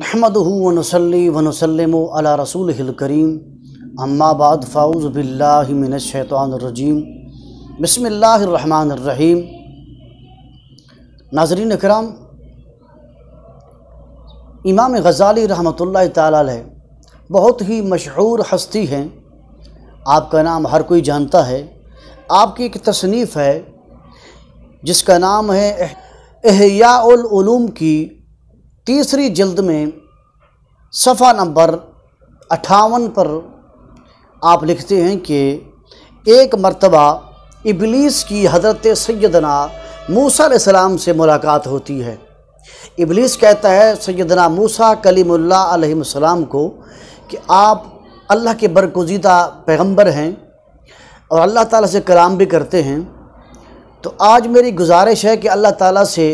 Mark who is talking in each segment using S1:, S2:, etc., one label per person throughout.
S1: नहमद वनसली वनसलम अला रसूल हिल करीम अम्माबाद फ़ाउज़ बिल्लाशैतरजीम बसमीम नाजरीन कराम इमाम गज़ाली रहमत ताल बहुत ही मशहूर हस्ती हैं आपका नाम हर कोई जानता है आपकी एक तसनीफ़ है जिसका नाम है एहयालूम की तीसरी जल्द में सफ़ा नंबर अट्ठावन पर आप लिखते हैं कि एक मरतबा इबलीस की हज़रत सैदना मूसा से मुलाकात होती है इबलीस कहता है सैदना मूसा कलीमल्लाम को कि आप अल्लाह के बरगुजीदा पैगंबर हैं और अल्लाह ताला से कलाम भी करते हैं तो आज मेरी गुजारिश है कि अल्लाह ताला से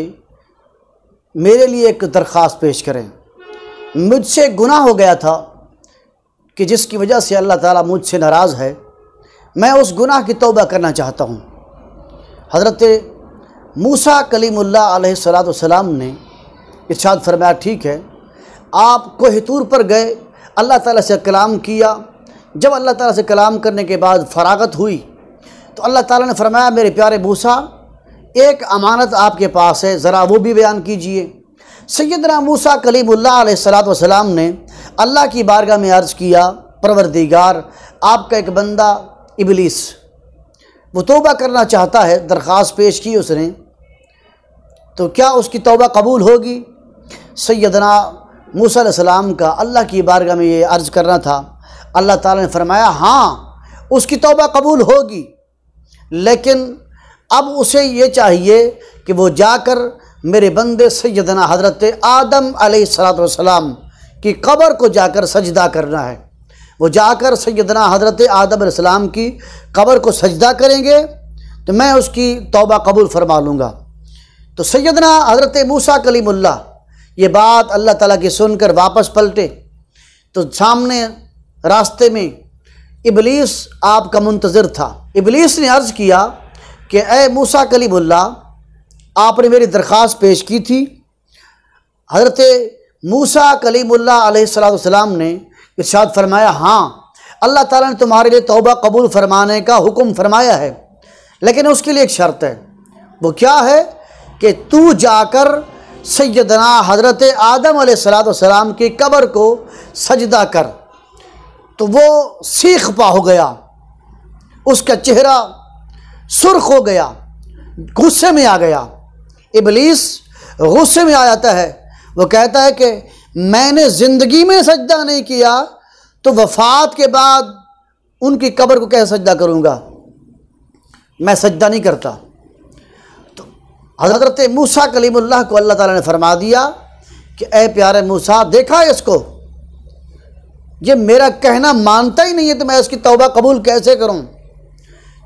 S1: मेरे लिए एक दरख्वास्त पेश करें मुझसे गुनाह हो गया था कि जिसकी वजह से अल्लाह ताला मुझसे नाराज़ है मैं उस गुनाह की तौबा करना चाहता हूँ हज़रत मूसा कलीमुल्ला ने इर्शाद फरमाया ठीक है आप कोहितूर पर गए अल्लाह ताला से कलाम किया जब अल्लाह ताला से कलाम करने के बाद फरागत हुई तो अल्लाह ताला ने फरमाया मेरे प्यारे मूसा एक अमानत आपके पास है ज़रा वो भी बयान कीजिए सैदना मूसा कलीमुल्ला सलाम ने अल्लाह की बारगाह में अर्ज़ किया परवरदिगार आपका एक बंदा इबलीस वो तोबा करना चाहता है दरख्वास पेश की उसने तो क्या उसकी तोबा कबूल होगी सैदना मूसा सलाम का अल्लाह की बारगाह में ये अर्ज़ करना था अल्लाह ताला ने फरमाया हाँ उसकी तोबा कबूल होगी लेकिन अब उसे ये चाहिए कि वो जाकर मेरे बंदे सैदना हज़रत आदम सलाम की कब्र को जाकर सजदा करना है वो जाकर सैदना हज़रत आदम इस्लाम की कब्र को सजदा करेंगे तो मैं उसकी तौबा कबूल फरमा लूँगा तो सैदना हज़रत मूसा कलीमुल्ला ये बात अल्लाह ताला की सुनकर वापस पलटे तो सामने रास्ते में इबलीस आपका मुंतज़र था इबलीस ने अर्ज़ किया कि ए मूसा कलीमुल्ला आपने मेरी दरख्वास्त पेश की थी हजरत मूसा सलाम ने इर्शाद फरमाया हाँ अल्लाह ताला ने तुम्हारे लिए तौबा कबूल फरमाने का हुक्म फरमाया है लेकिन उसके लिए एक शर्त है वो क्या है कि तू जाकर सैदना हज़रत आदम सलाम की कबर को सजदा कर तो वो सीख पा हो गया उसका चेहरा सुर्ख हो गया गुस्से में आ गया इबलीस गुस्से में आ जाता है वो कहता है कि मैंने ज़िंदगी में सजदा नहीं किया तो वफात के बाद उनकी कब्र को कैसे सजदा करूँगा मैं सजदा नहीं करता तो हज़रत मूसा कलीमुल्लाह को अल्लाह ताला ने फरमा दिया कि ए प्यारे मूसा देखा है इसको ये मेरा कहना मानता ही नहीं है तो मैं इसकी तौबा कबूल कैसे करूँ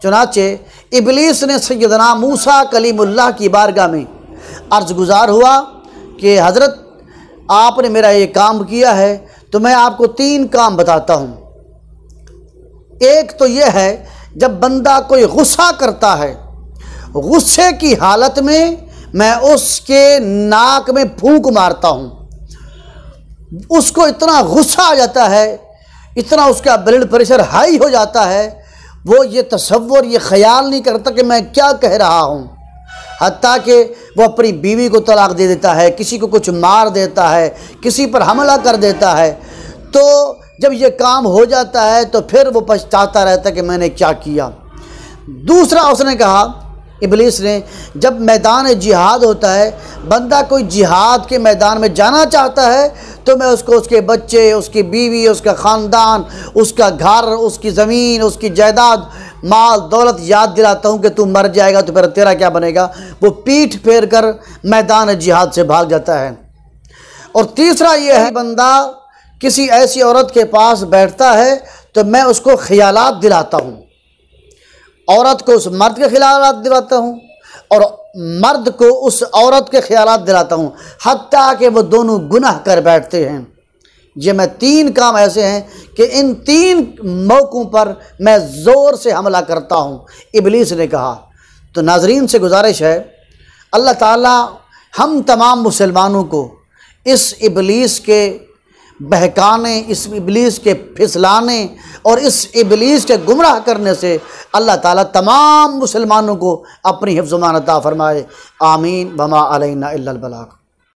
S1: चुनाचे इबलीस ने सैदना मूसा कलीमुल्ला की बारगाह में अर्ज़ गुज़ार हुआ कि हज़रत आपने मेरा ये काम किया है तो मैं आपको तीन काम बताता हूँ एक तो यह है जब बंदा कोई गुस्सा करता है गुस्से की हालत में मैं उसके नाक में फूंक मारता हूँ उसको इतना गुस्सा आ जाता है इतना उसका ब्लड प्रेशर हाई हो जाता है वो ये तस्वर ये ख्याल नहीं करता कि मैं क्या कह रहा हूँ हती कि वह अपनी बीवी को तलाक दे देता है किसी को कुछ मार देता है किसी पर हमला कर देता है तो जब ये काम हो जाता है तो फिर वो पछताता रहता है कि मैंने क्या किया दूसरा उसने कहा इबलीस ने जब मैदान जिहाद होता है बंदा कोई जिहाद के मैदान में जाना चाहता है तो मैं उसको उसके बच्चे उसकी बीवी उसका ख़ानदान उसका घर उसकी ज़मीन उसकी जायदाद माल दौलत याद दिलाता हूँ कि तू मर जाएगा तो फिर तेरा क्या बनेगा वो पीठ फेर कर मैदान जिहाद से भाग जाता है और तीसरा ये है बंदा किसी ऐसी औरत के पास बैठता है तो मैं उसको ख्यालात दिलाता हूँ औरत को उस मर्द के खिलाफ दिलाता हूँ और मर्द को उस औरत के ख्याल दिलाता हूँ हती कि वो दोनों गुनाह कर बैठते हैं ये मैं तीन काम ऐसे हैं कि इन तीन मौक़ों पर मैं ज़ोर से हमला करता हूँ इबलीस ने कहा तो नाजरीन से गुजारिश है अल्लाह ताला हम तमाम मुसलमानों को इस इबलीस के बहकाने इस इबलीस के फिसलाने और इस इबलीस के गुमराह करने से अल्लाह ताला तमाम मुसलमानों को अपनी हिफ्ज़मान अता फ़रमाए आमीन बमा अलना बलाक